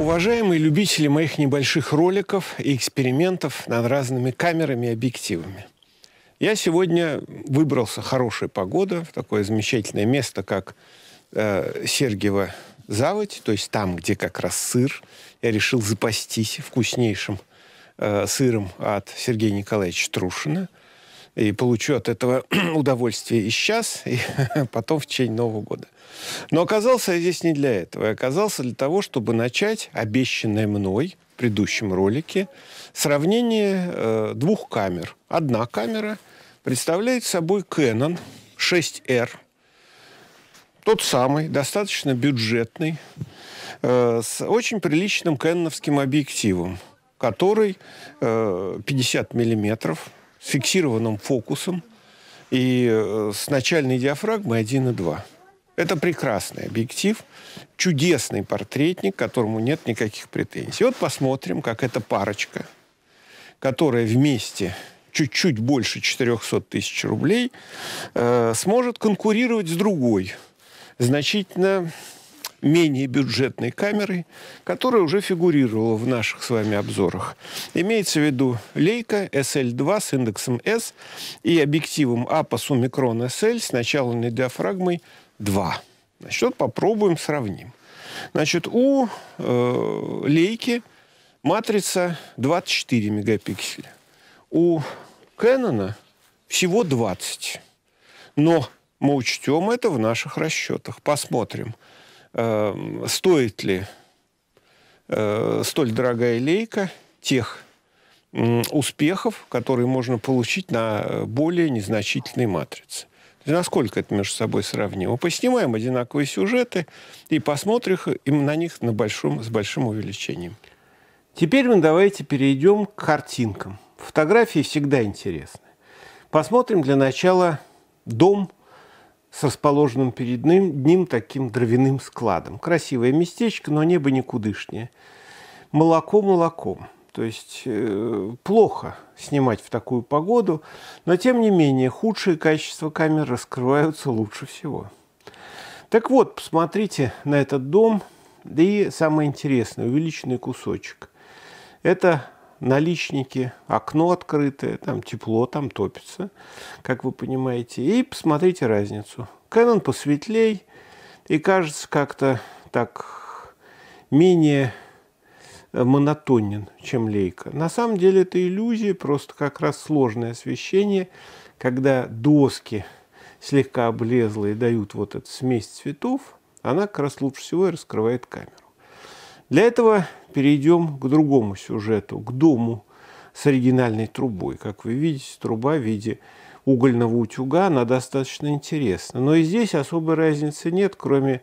Уважаемые любители моих небольших роликов и экспериментов над разными камерами и объективами. Я сегодня выбрался, хорошая погода, в такое замечательное место, как э, Сергиева заводь, то есть там, где как раз сыр. Я решил запастись вкуснейшим э, сыром от Сергея Николаевича Трушина – и получу от этого удовольствие и сейчас, и потом в течение Нового года. Но оказался я здесь не для этого. Я оказался для того, чтобы начать обещанное мной в предыдущем ролике сравнение э, двух камер. Одна камера представляет собой Canon 6R. Тот самый, достаточно бюджетный, э, с очень приличным кэноновским объективом, который э, 50 миллиметров – фиксированным фокусом и э, с начальной диафрагмой 1,2. Это прекрасный объектив, чудесный портретник, которому нет никаких претензий. Вот посмотрим, как эта парочка, которая вместе чуть-чуть больше 400 тысяч рублей, э, сможет конкурировать с другой, значительно менее бюджетной камерой, которая уже фигурировала в наших с вами обзорах. Имеется в виду Leica SL2 с индексом S и объективом APOS а Omicron SL с началенной диафрагмой 2. Значит, вот попробуем сравним. Значит, у э, лейки матрица 24 мегапикселя. У Canon всего 20. Но мы учтем это в наших расчетах. Посмотрим. Эм, стоит ли э, столь дорогая лейка тех успехов, которые можно получить на э, более незначительной матрице. То есть насколько это между собой сравнимо. Поснимаем одинаковые сюжеты и посмотрим им на них на большом, с большим увеличением. Теперь мы давайте перейдем к картинкам. Фотографии всегда интересны. Посмотрим для начала дом с расположенным перед ним, ним таким дровяным складом. Красивое местечко, но небо никудышнее. Молоко молоком. То есть э, плохо снимать в такую погоду, но тем не менее худшие качества камер раскрываются лучше всего. Так вот, посмотрите на этот дом, да и самое интересное, увеличенный кусочек. Это наличники, окно открытое, там тепло, там топится, как вы понимаете. И посмотрите разницу. Canon посветлей и кажется как-то так менее э, монотонен, чем лейка. На самом деле это иллюзия, просто как раз сложное освещение, когда доски слегка облезлые дают вот эту смесь цветов, она как раз лучше всего и раскрывает камеру. Для этого перейдем к другому сюжету, к дому с оригинальной трубой. Как вы видите, труба в виде угольного утюга, она достаточно интересна. Но и здесь особой разницы нет, кроме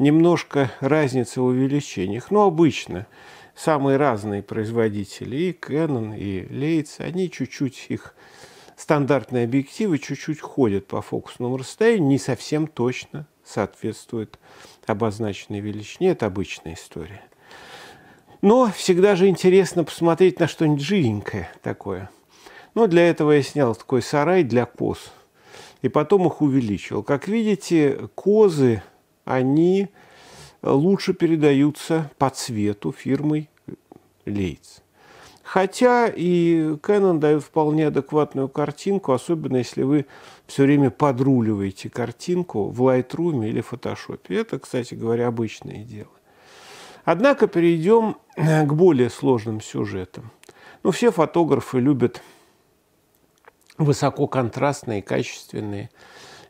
немножко разницы в увеличениях. Но обычно самые разные производители, и Canon, и Leitz, они чуть-чуть их стандартные объективы чуть-чуть ходят по фокусному расстоянию, не совсем точно соответствует обозначенной величине. Это обычная история. Но всегда же интересно посмотреть на что-нибудь живенькое такое. Но ну, для этого я снял такой сарай для коз. И потом их увеличил. Как видите, козы, они лучше передаются по цвету фирмой Лейц. Хотя и Canon дает вполне адекватную картинку, особенно если вы все время подруливаете картинку в Lightroom или Photoshop. Это, кстати говоря, обычное дело. Однако перейдем э, к более сложным сюжетам. Ну, все фотографы любят высококонтрастные, качественные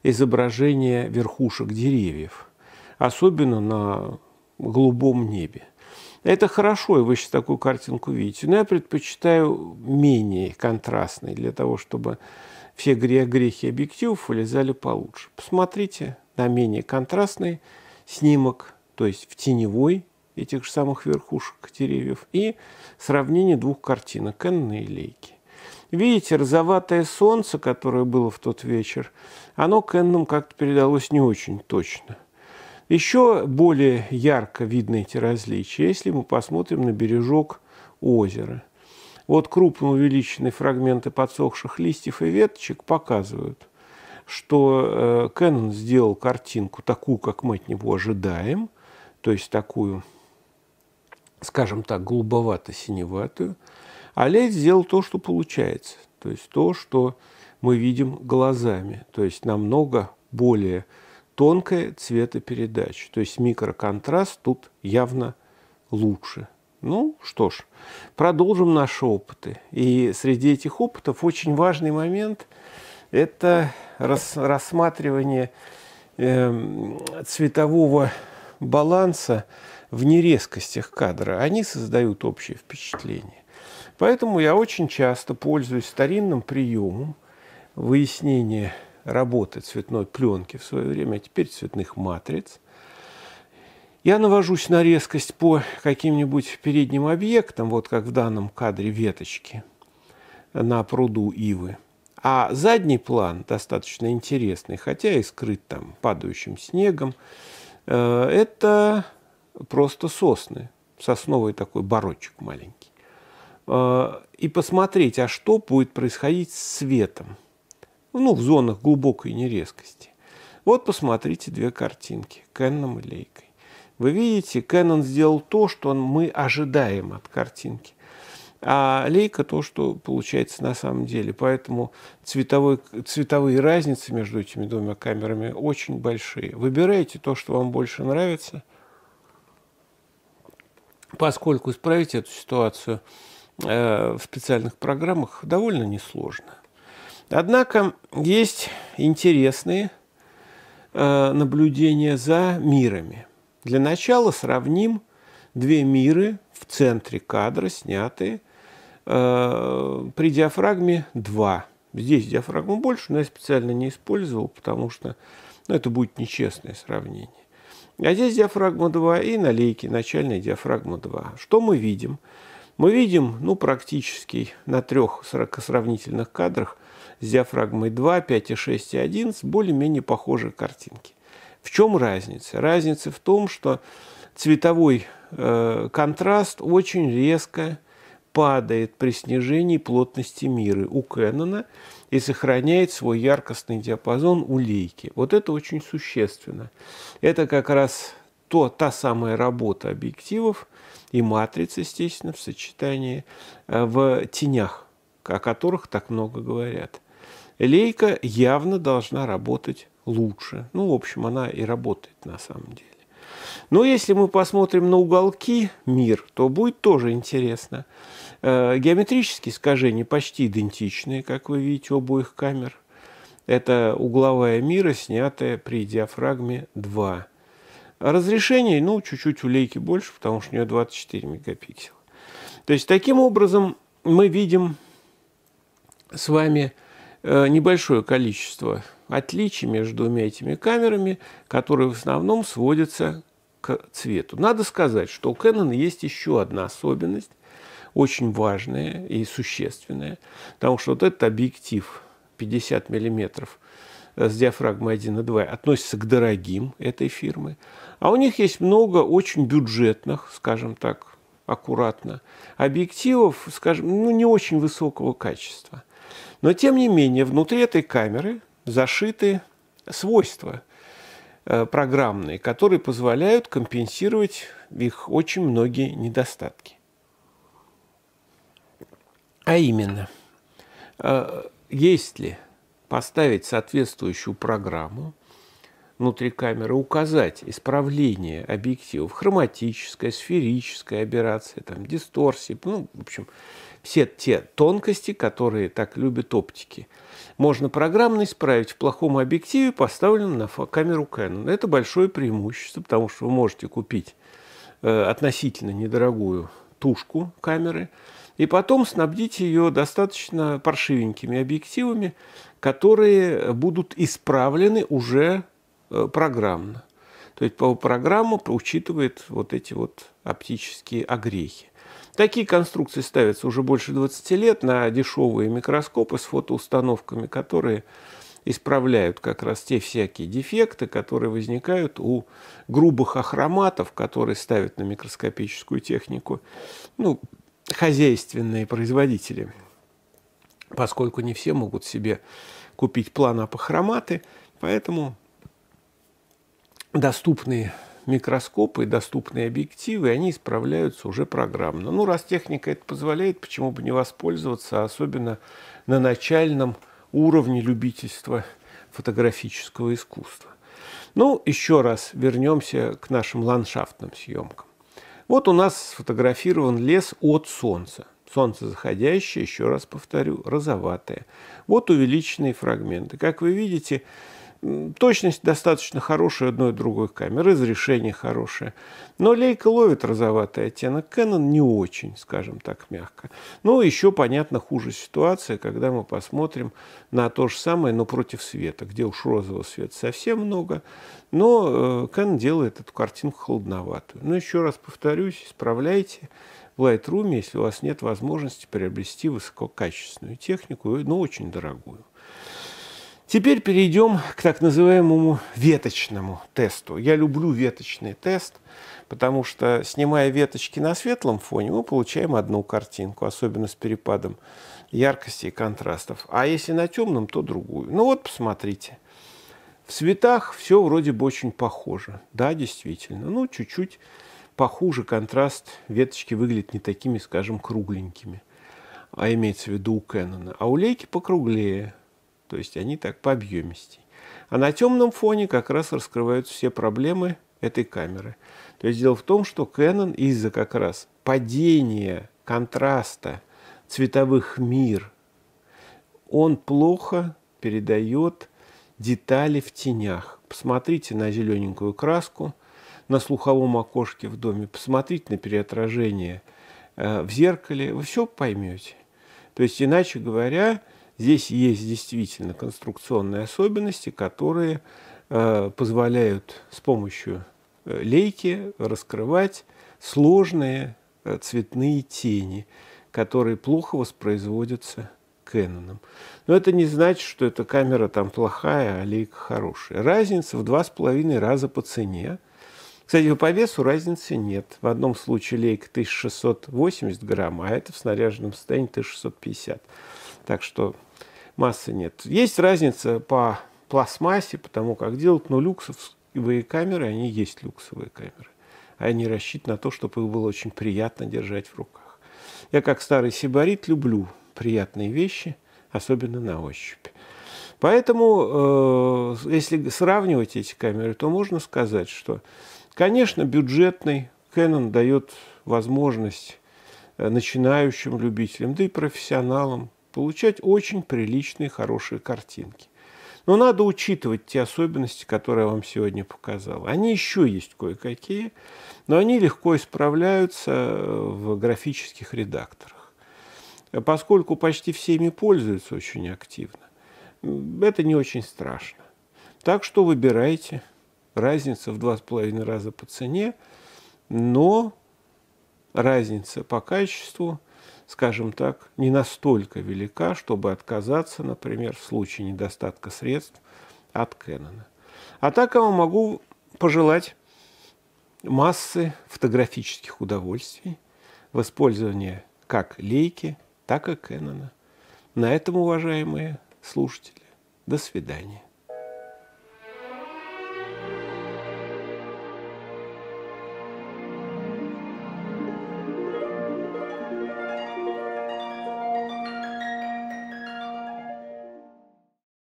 изображения верхушек деревьев, особенно на голубом небе. Это хорошо, и вы сейчас такую картинку видите, но я предпочитаю менее контрастный для того, чтобы все грехи объективов вылезали получше. Посмотрите на менее контрастный снимок, то есть в теневой этих же самых верхушек деревьев и сравнение двух картинок Энны и Лейки. Видите, розоватое солнце, которое было в тот вечер, оно к Эннам как-то передалось не очень точно. Еще более ярко видны эти различия, если мы посмотрим на бережок озера. Вот крупно увеличенные фрагменты подсохших листьев и веточек показывают, что э, Кэнон сделал картинку такую, как мы от него ожидаем, то есть такую – скажем так, голубовато-синеватую, а ледь сделал то, что получается, то есть то, что мы видим глазами, то есть намного более тонкая цветопередача, то есть микроконтраст тут явно лучше. Ну что ж, продолжим наши опыты. И среди этих опытов очень важный момент – это рас, рассматривание э, цветового баланса в нерезкостях кадра, они создают общее впечатление. Поэтому я очень часто пользуюсь старинным приемом выяснения работы цветной пленки в свое время, а теперь цветных матриц. Я навожусь на резкость по каким-нибудь передним объектам, вот как в данном кадре веточки на пруду ивы. А задний план достаточно интересный, хотя и скрыт там падающим снегом. Э, это просто сосны, сосновый такой борочек маленький, а, и посмотреть, а что будет происходить с светом, ну, в зонах глубокой нерезкости. Вот посмотрите две картинки, Кэнном и Лейкой. Вы видите, Кэнон сделал то, что мы ожидаем от картинки. А лейка то, что получается на самом деле. Поэтому цветовой, цветовые разницы между этими двумя камерами очень большие. Выбирайте то, что вам больше нравится – поскольку исправить эту ситуацию э, в специальных программах довольно несложно. Однако есть интересные э, наблюдения за мирами. Для начала сравним две миры в центре кадра, снятые э, при диафрагме 2. Здесь диафрагму больше, но я специально не использовал, потому что ну, это будет нечестное сравнение. А здесь диафрагма 2 и налейки, начальная диафрагма 2. Что мы видим? Мы видим, ну, практически на трех сравнительных кадрах с диафрагмой 2, 5, 6 и с более-менее похожей картинки. В чем разница? Разница в том, что цветовой э, контраст очень резко падает при снижении плотности мира у Кэнона и сохраняет свой яркостный диапазон у лейки. Вот это очень существенно. Это как раз то, та самая работа объективов и матрицы, естественно, в сочетании э, в тенях, о которых так много говорят. Лейка явно должна работать лучше. Ну, в общем, она и работает на самом деле. Но если мы посмотрим на уголки мир, то будет тоже интересно. Э, геометрические искажения почти идентичные, как вы видите, у обоих камер. Это угловая мира, снятая при диафрагме 2. Разрешение, ну, чуть-чуть улейки больше, потому что у нее 24 мегапикселя. То есть, таким образом мы видим с вами э, небольшое количество отличий между двумя этими камерами, которые в основном сводятся к цвету. Надо сказать, что у Canon есть еще одна особенность, очень важная и существенная, потому что вот этот объектив 50 мм э, с диафрагмой 1.2 относится к дорогим этой фирмы. А у них есть много очень бюджетных, скажем так, аккуратно, объективов, скажем, ну, не очень высокого качества. Но, тем не менее, внутри этой камеры зашиты свойства – Э, программные, которые позволяют компенсировать их очень многие недостатки. А именно, э, если поставить соответствующую программу внутри камеры, указать исправление объективов, хроматическая, сферическая аберрация, там, дисторсия, ну, в общем, все те тонкости, которые так любят оптики. Можно программно исправить в плохом объективе, поставленном на камеру Canon. Это большое преимущество, потому что вы можете купить э, относительно недорогую тушку камеры, и потом снабдить ее достаточно паршивенькими объективами, которые будут исправлены уже э, программно. То есть программа учитывает вот эти вот оптические огрехи. Такие конструкции ставятся уже больше 20 лет на дешевые микроскопы с фотоустановками, которые исправляют как раз те всякие дефекты, которые возникают у грубых ахроматов, которые ставят на микроскопическую технику ну, хозяйственные производители. Поскольку не все могут себе купить план поэтому доступные микроскопы, доступные объективы, они исправляются уже программно. Ну, раз техника это позволяет, почему бы не воспользоваться, особенно на начальном уровне любительства фотографического искусства. Ну, еще раз вернемся к нашим ландшафтным съемкам. Вот у нас сфотографирован лес от солнца. Солнце заходящее, еще раз повторю, розоватое. Вот увеличенные фрагменты. Как вы видите, Точность достаточно хорошая одной и другой камеры, разрешение хорошее. Но лейка ловит розоватый оттенок, Canon не очень, скажем так, мягко. Ну, еще, понятно, хуже ситуация, когда мы посмотрим на то же самое, но против света, где уж розового света совсем много. Но э, Canon делает эту картинку холодноватую. Но еще раз повторюсь, исправляйте в Lightroom, если у вас нет возможности приобрести высококачественную технику, но ну, очень дорогую. Теперь перейдем к так называемому веточному тесту. Я люблю веточный тест, потому что, снимая веточки на светлом фоне, мы получаем одну картинку, особенно с перепадом яркости и контрастов. А если на темном, то другую. Ну вот, посмотрите. В цветах все вроде бы очень похоже. Да, действительно. Ну, чуть-чуть похуже контраст. Веточки выглядят не такими, скажем, кругленькими. А имеется в виду у Кэнона. А у Лейки покруглее. То есть они так по объемистей. А на темном фоне как раз раскрываются все проблемы этой камеры. То есть дело в том, что Canon из-за как раз падения контраста цветовых мир, он плохо передает детали в тенях. Посмотрите на зелененькую краску на слуховом окошке в доме, посмотрите на переотражение э, в зеркале, вы все поймете. То есть, иначе говоря, Здесь есть действительно конструкционные особенности, которые э, позволяют с помощью э, лейки раскрывать сложные э, цветные тени, которые плохо воспроизводятся Кэноном. Но это не значит, что эта камера там плохая, а лейка хорошая. Разница в два с половиной раза по цене. Кстати, по весу разницы нет. В одном случае лейка 1680 грамм, а это в снаряженном состоянии 1650. Так что массы нет. Есть разница по пластмассе, потому как делать, но люксовые камеры, они есть люксовые камеры. Они рассчитаны на то, чтобы их было очень приятно держать в руках. Я, как старый сибарит, люблю приятные вещи, особенно на ощупь. Поэтому, э, если сравнивать эти камеры, то можно сказать, что, конечно, бюджетный Canon дает возможность э, начинающим любителям, да и профессионалам получать очень приличные, хорошие картинки. Но надо учитывать те особенности, которые я вам сегодня показал. Они еще есть кое-какие, но они легко исправляются э, в графических редакторах. А поскольку почти все ими пользуются очень активно, это не очень страшно. Так что выбирайте. Разница в два с половиной раза по цене, но разница по качеству – скажем так, не настолько велика, чтобы отказаться, например, в случае недостатка средств от Кэнона. А так я вам могу пожелать массы фотографических удовольствий в использовании как лейки, так и Кэнона. На этом, уважаемые слушатели, до свидания.